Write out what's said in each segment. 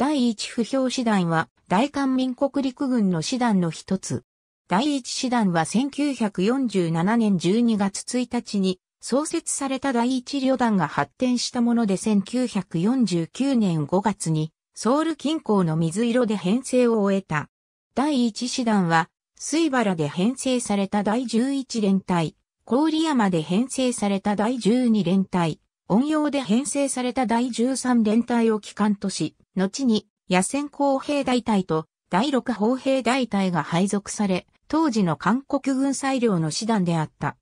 第一不評師団は大韓民国陸軍の師団の一つ。第一師団は1947年12月1日に創設された第一旅団が発展したもので1949年5月にソウル近郊の水色で編成を終えた。第一師団は水原で編成された第11連隊、郡山で編成された第12連隊、音陽で編成された第13連隊を機関とし、後に野戦工兵大隊と第6砲兵大隊が配属され、当時の韓国軍裁量の師団であった。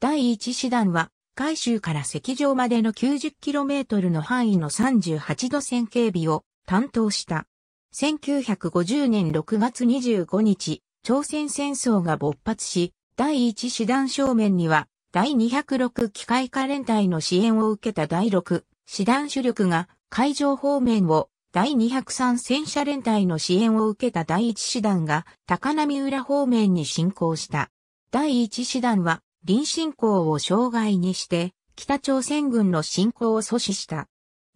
第1師団は、海州から赤上までの 90km の範囲の38度線警備を担当した。1950年6月25日、朝鮮戦争が勃発し、第1師団正面には、第206機械化連隊の支援を受けた第6師団主力が海上方面を第203戦車連隊の支援を受けた第1師団が高波浦方面に進行した。第1師団は臨進行を障害にして北朝鮮軍の進行を阻止した。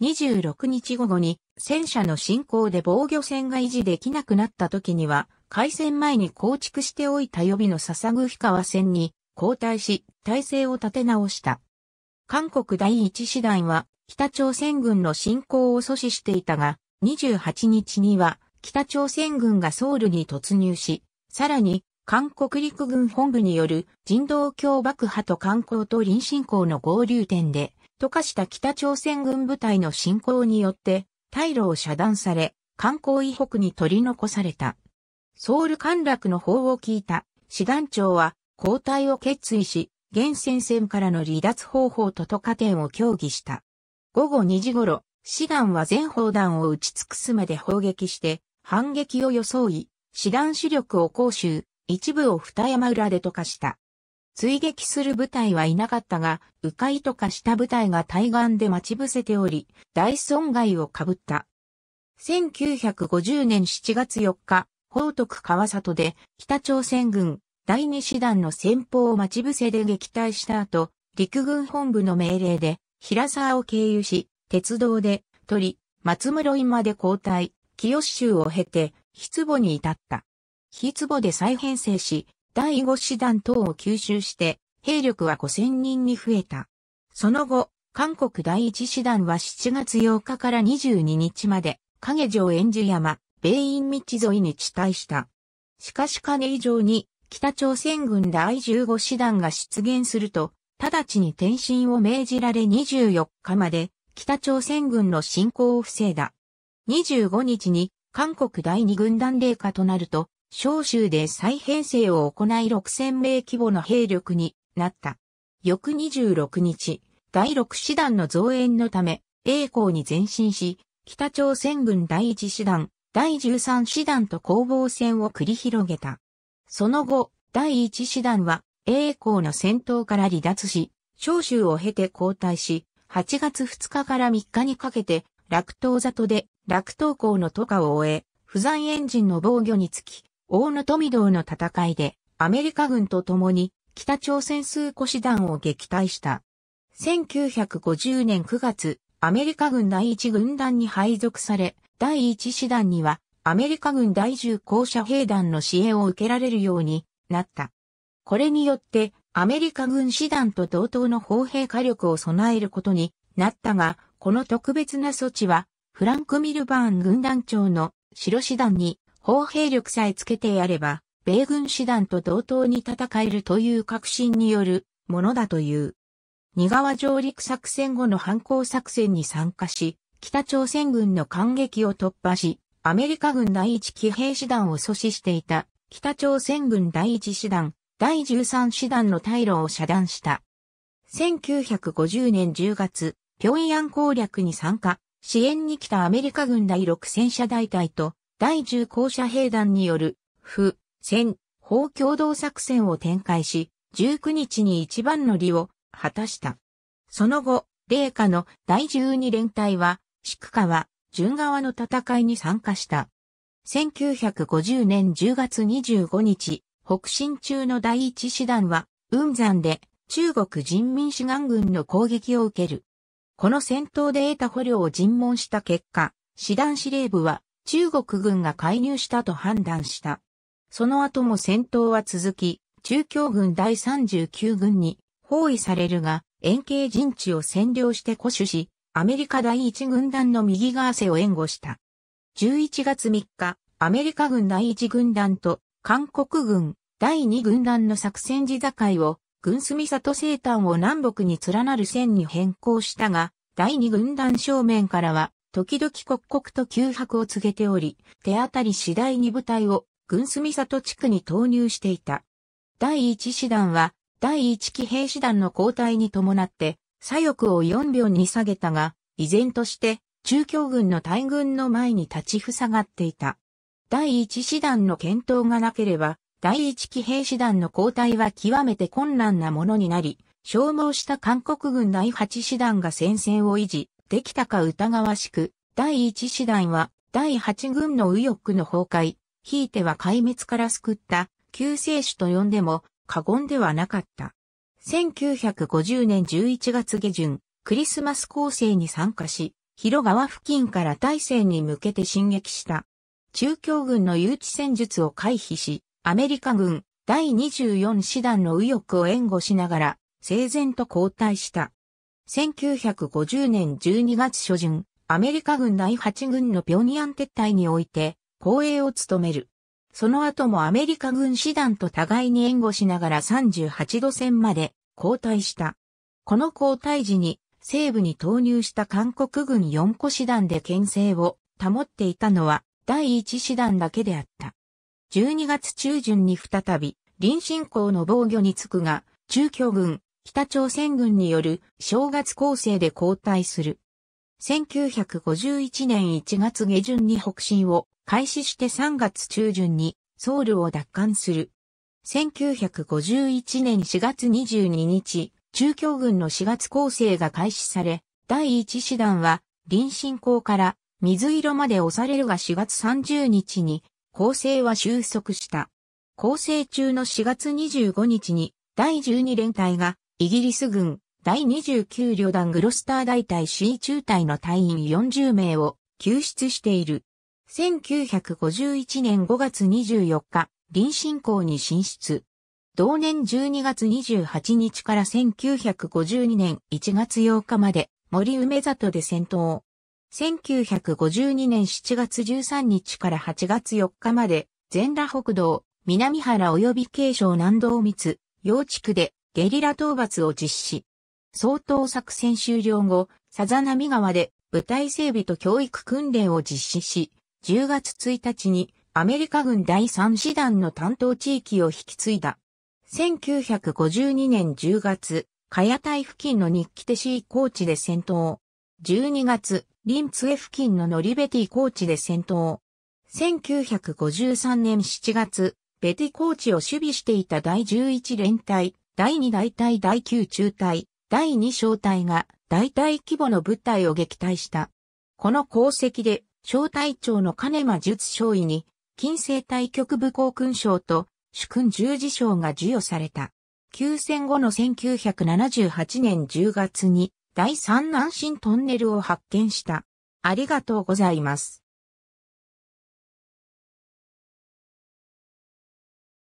26日午後に戦車の進行で防御線が維持できなくなった時には開戦前に構築しておいた予備の笹具川線に交代し体制を立て直した。韓国第一師団は北朝鮮軍の進攻を阻止していたが、28日には北朝鮮軍がソウルに突入し、さらに韓国陸軍本部による人道橋爆破と観光と臨進校の合流点で、溶かした北朝鮮軍部隊の進行によって、退路を遮断され、観光遺北に取り残された。ソウル陥落の方を聞いた師団長は交代を決意し、現戦線からの離脱方法と都過点を協議した。午後2時頃、師団は全砲弾を撃ち尽くすまで砲撃して、反撃を装い、師団主力を攻守、一部を二山裏で溶かした。追撃する部隊はいなかったが、迂回とかした部隊が対岸で待ち伏せており、大損害をかぶった。1950年7月4日、宝徳川里で北朝鮮軍第2師団の先方を待ち伏せで撃退した後、陸軍本部の命令で平沢を経由し、鉄道で、鳥、松室井まで交代、清州を経て、筆母に至った。筆母で再編成し、第5師団等を吸収して、兵力は5000人に増えた。その後、韓国第1師団は7月8日から22日まで、影城円じ山、米院道沿いに地帯した。しかし金以上に、北朝鮮軍第15師団が出現すると、直ちに転身を命じられ24日まで、北朝鮮軍の侵攻を防いだ。25日に韓国第2軍団霊下となると、小州で再編成を行い6000名規模の兵力になった。翌26日、第6師団の増援のため、栄光に前進し、北朝鮮軍第1師団、第13師団と攻防戦を繰り広げた。その後、第1師団は、栄光の戦闘から離脱し、長州を経て交代し、8月2日から3日にかけて、落東里で、落東港の渡河を終え、不在エンジンの防御につき、大野富道の戦いで、アメリカ軍と共に、北朝鮮数個師団を撃退した。1950年9月、アメリカ軍第一軍団に配属され、第一師団には、アメリカ軍第十校舎兵団の支援を受けられるようになった。これによって、アメリカ軍師団と同等の砲兵火力を備えることになったが、この特別な措置は、フランク・ミルバーン軍団長の白師団に砲兵力さえつけてやれば、米軍師団と同等に戦えるという確信によるものだという。二川上陸作戦後の反抗作戦に参加し、北朝鮮軍の感撃を突破し、アメリカ軍第一騎兵師団を阻止していた北朝鮮軍第一師団第13師団の退路を遮断した。1950年10月、平壌攻略に参加、支援に来たアメリカ軍第6戦車大隊と第10校舎兵団による、不、戦、法共同作戦を展開し、19日に一番乗りを果たした。その後、霊下の第12連隊は、宿川、順川の戦いに参加した。1950年10月25日、北進中の第一師団は、雲山で中国人民志願軍の攻撃を受ける。この戦闘で得た捕虜を尋問した結果、師団司令部は中国軍が介入したと判断した。その後も戦闘は続き、中共軍第39軍に包囲されるが、円形陣地を占領して固守し、アメリカ第一軍団の右側瀬を援護した。11月3日、アメリカ軍第一軍団と韓国軍、第2軍団の作戦地境を、軍住里生誕を南北に連なる線に変更したが、第2軍団正面からは、時々刻々と急迫を告げており、手当たり次第に部隊を、軍住里地区に投入していた。第1師団は、第1騎兵師団の交代に伴って、左翼を4秒に下げたが、依然として、中京軍の大軍の前に立ち塞がっていた。第1師団の検討がなければ、第一騎兵師団の交代は極めて困難なものになり、消耗した韓国軍第八師団が戦線を維持できたか疑わしく、第一師団は第八軍の右翼の崩壊、ひいては壊滅から救った救世主と呼んでも過言ではなかった。1950年11月下旬、クリスマス構成に参加し、広川付近から大戦に向けて進撃した。中京軍の誘致戦術を回避し、アメリカ軍第24師団の右翼を援護しながら、整然と交代した。1950年12月初旬、アメリカ軍第8軍の平壌撤退において、後衛を務める。その後もアメリカ軍師団と互いに援護しながら38度線まで交代した。この交代時に西部に投入した韓国軍4個師団で牽制を保っていたのは第1師団だけであった。12月中旬に再び、臨進港の防御につくが、中共軍、北朝鮮軍による正月構成で交代する。1951年1月下旬に北進を開始して3月中旬にソウルを奪還する。1951年4月22日、中共軍の4月構成が開始され、第1師団は臨進港から水色まで押されるが4月30日に構成は収束した。構成中の4月25日に第12連隊がイギリス軍第29旅団グロスター大隊 C 中隊の隊員40名を救出している。1951年5月24日、臨進港に進出。同年12月28日から1952年1月8日まで森梅里で戦闘。1952年7月13日から8月4日まで、全羅北道、南原及び京省南道密、洋地区でゲリラ討伐を実施。総統作戦終了後、さざ波川で部隊整備と教育訓練を実施し、10月1日にアメリカ軍第3師団の担当地域を引き継いだ。1952年10月、茅台付近の日記手市高地で戦闘。12月、リンツエ付近のノリベティコーチで戦闘。1953年7月、ベティコーチを守備していた第11連隊、第2大隊第9中隊、第2小隊が大隊規模の部隊を撃退した。この功績で、小隊長の金間術将尉に、近世隊局部航勲章と主君十字章が授与された。休戦後の1978年10月に、第三南進トンネルを発見した。ありがとうございます。